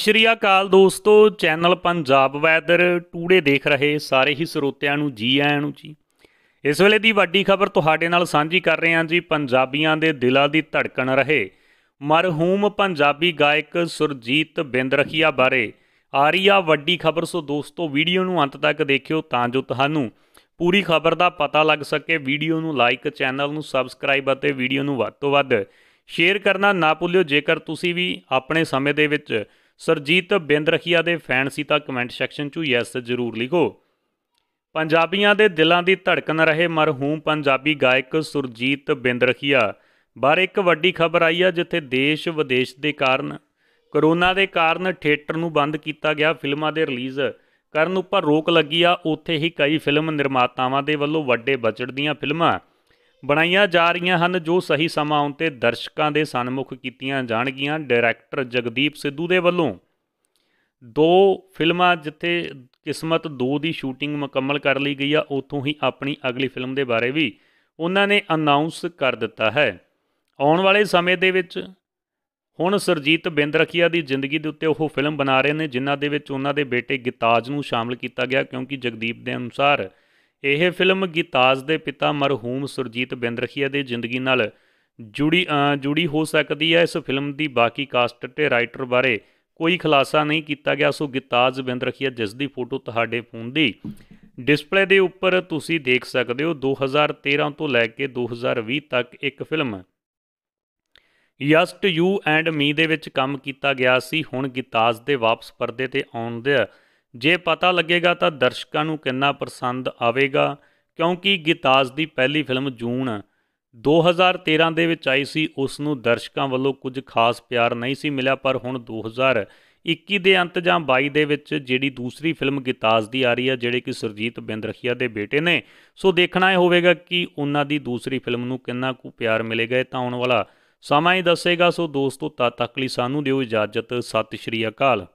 ਸ਼੍ਰੀ ਅਕਾਲ ਦੋਸਤੋ channel Punjab weather today ਦੇਖ ਰਹੇ ਸਾਰੇ ਹੀ ਸਰੋਤਿਆਂ ਨੂੰ ਜੀ ਆਇਆਂ ਨੂੰ ਜੀ ਇਸ ਵੇਲੇ ਦੀ ਵੱਡੀ ਖਬਰ ਤੁਹਾਡੇ ਨਾਲ ਸਾਂਝੀ ਕਰ ਰਹੇ ਹਾਂ ਜੀ ਪੰਜਾਬੀਆਂ ਦੇ ਦਿਲਾਂ ਦੀ ਧੜਕਣ ਰਹੇ ਮਰਹੂਮ ਪੰਜਾਬੀ ਗਾਇਕ ਸੁਰਜੀਤ ਬਿੰਦਰਖੀਆ ਬਾਰੇ ਆ ਰਹੀ ਆ ਵੱਡੀ ਖਬਰ ਸੋ ਦੋਸਤੋ ਵੀਡੀਓ ਨੂੰ ਅੰਤ ਤੱਕ ਦੇਖਿਓ ਤਾਂ ਜੋ ਤੁਹਾਨੂੰ ਪੂਰੀ ਖਬਰ ਦਾ ਪਤਾ ਲੱਗ ਸਕੇ ਵੀਡੀਓ ਨੂੰ ਲਾਈਕ ਚੈਨਲ ਨੂੰ ਸਬਸਕ੍ਰਾਈਬ ਅਤੇ ਵੀਡੀਓ ਨੂੰ ਵੱਧ ਤੋਂ ਵੱਧ ਸ਼ੇਅਰ ਕਰਨਾ ਨਾ ਭੁੱਲਿਓ ਜੇਕਰ ਤੁਸੀਂ ਵੀ ਆਪਣੇ ਸਮੇਂ ਦੇ ਵਿੱਚ ਸਰਜੀਤ ਬਿੰਦ ਰਖੀਆ ਦੇ ਫੈਨ ਸੀ ਤਾਂ ਕਮੈਂਟ ਸੈਕਸ਼ਨ 'ਚ ਯੈਸ ਜ਼ਰੂਰ ਲਿਖੋ ਪੰਜਾਬੀਆਂ ਦੇ ਦਿਲਾਂ ਦੀ ਧੜਕਨ ਰਹੇ ਮਰਹੂਮ ਪੰਜਾਬੀ ਗਾਇਕ ਸੁਰਜੀਤ ਬਿੰਦ ਰਖੀਆ ਬਾਰੇ ਇੱਕ ਵੱਡੀ ਖਬਰ ਆਈ ਆ ਜਿੱਥੇ ਦੇਸ਼ ਵਿਦੇਸ਼ ਦੇ ਕਾਰਨ ਕਰੋਨਾ ਦੇ ਕਾਰਨ ਥੀਏਟਰ ਨੂੰ ਬੰਦ ਕੀਤਾ ਗਿਆ ਫਿਲਮਾਂ ਦੇ ਰਿਲੀਜ਼ ਕਰਨ ਉੱਪਰ ਰੋਕ ਲੱਗੀ ਆ ਉੱਥੇ ਹੀ ਕਈ ਫਿਲਮ ਨਿਰਮਾਤਾਵਾਂ ਦੇ ਵੱਲੋਂ ਵੱਡੇ ਬਜਟ ਦੀਆਂ ਫਿਲਮਾਂ ਬਣਾਈਆਂ ਜਾ ਰਹੀਆਂ ਹਨ ਜੋ ਸਹੀ ਸਮਾਂ ਆਉਣ ਤੇ ਦਰਸ਼ਕਾਂ ਦੇ ਸਨਮੁਖ ਕੀਤੀਆਂ ਜਾਣਗੀਆਂ ਡਾਇਰੈਕਟਰ ਜਗਦੀਪ ਸਿੱਧੂ ਦੇ ਵੱਲੋਂ ਦੋ ਫਿਲਮਾਂ ਜਿੱਥੇ ਕਿਸਮਤ 2 ਦੀ ਸ਼ੂਟਿੰਗ ਮੁਕੰਮਲ ਕਰ ਲਈ ਗਈ ਆ ਉਥੋਂ ਹੀ ਆਪਣੀ ਅਗਲੀ ਫਿਲਮ ਦੇ ਬਾਰੇ ਵੀ ਉਹਨਾਂ ਨੇ ਅਨਾਉਂਸ ਕਰ ਦਿੱਤਾ ਹੈ ਆਉਣ ਵਾਲੇ ਸਮੇਂ ਦੇ ਵਿੱਚ ਹੁਣ ਸਰਜੀਤ ਬਿੰਦਰਖੀਆ ਦੀ ਜ਼ਿੰਦਗੀ ਦੇ ਉੱਤੇ ਉਹ ਫਿਲਮ ਬਣਾ ਰਹੇ ਨੇ ਜਿਨ੍ਹਾਂ ਦੇ ਵਿੱਚ ਉਹਨਾਂ ਦੇ ਬੇਟੇ ਗਿਤਾਜ ਨੂੰ ਸ਼ਾਮਲ ਕੀਤਾ ਗਿਆ ਕਿਉਂਕਿ ਜਗਦੀਪ ਦੇ ਅਨੁਸਾਰ ਇਹ ਫਿਲਮ ਗੀਤਾਜ ਦੇ ਪਿਤਾ ਮਰਹੂਮ ਸੁਰਜੀਤ ਬਿੰਦਰਖੀਆ ਦੀ ਜ਼ਿੰਦਗੀ ਨਾਲ ਜੁੜੀ ਜੁੜੀ ਹੋ ਸਕਦੀ ਹੈ ਇਸ ਫਿਲਮ ਦੀ ਬਾਕੀ ਕਾਸਟ ਤੇ ਰਾਈਟਰ ਬਾਰੇ ਕੋਈ ਖੁਲਾਸਾ ਨਹੀਂ ਕੀਤਾ ਗਿਆ ਸੋ ਗੀਤਾਜ ਬਿੰਦਰਖੀਆ ਜਿਸ ਦੀ ਫੋਟੋ ਤੁਹਾਡੇ ਫੋਨ ਦੀ ਡਿਸਪਲੇ ਦੇ ਉੱਪਰ ਤੁਸੀਂ ਦੇਖ ਸਕਦੇ ਹੋ 2013 ਤੋਂ ਲੈ ਕੇ 2020 ਤੱਕ ਇੱਕ film just you and me ਦੇ ਵਿੱਚ ਕੰਮ ਕੀਤਾ ਗਿਆ ਸੀ ਹੁਣ ਗਿਤਾਜ ਦੇ ਵਾਪਸ ਪਰਦੇ ਤੇ ਆਉਣ ਦੇ ਜੇ ਪਤਾ ਲੱਗੇਗਾ ਤਾਂ ਦਰਸ਼ਕਾਂ ਨੂੰ ਕਿੰਨਾ ਪਸੰਦ ਆਵੇਗਾ ਕਿਉਂਕਿ ਗੀਤਾਜ ਦੀ ਪਹਿਲੀ ਫਿਲਮ ਜੂਨ 2013 ਦੇ ਵਿੱਚ ਆਈ ਸੀ ਉਸ ਨੂੰ ਦਰਸ਼ਕਾਂ ਵੱਲੋਂ ਕੁਝ ਖਾਸ ਪਿਆਰ ਨਹੀਂ ਸੀ ਮਿਲਿਆ ਪਰ ਹੁਣ 2021 ਦੇ ਅੰਤ ਜਾਂ 22 ਦੇ ਵਿੱਚ ਜਿਹੜੀ ਦੂਸਰੀ ਫਿਲਮ ਗੀਤਾਜ ਦੀ ਆ ਰਹੀ ਹੈ ਜਿਹੜੇ ਕਿ ਸਰਜੀਤ ਬਿੰਦਰਖੀਆ ਦੇ ਬੇਟੇ ਨੇ ਸੋ ਦੇਖਣਾ ਇਹ ਹੋਵੇਗਾ ਕਿ ਉਹਨਾਂ ਦੀ ਦੂਸਰੀ ਫਿਲਮ ਨੂੰ ਕਿੰਨਾ ਕੁ ਪਿਆਰ ਮਿਲੇਗਾ ਇਹ ਤਾਂ ਆਉਣ ਵਾਲਾ ਸਮਾਂ ਹੀ ਦੱਸੇਗਾ ਸੋ ਦੋਸਤੋ ਤਦ ਤੱਕ ਲਈ ਸਾਨੂੰ ਦਿਓ ਇਜਾਜ਼ਤ ਸਤਿ ਸ਼੍ਰੀ ਅਕਾਲ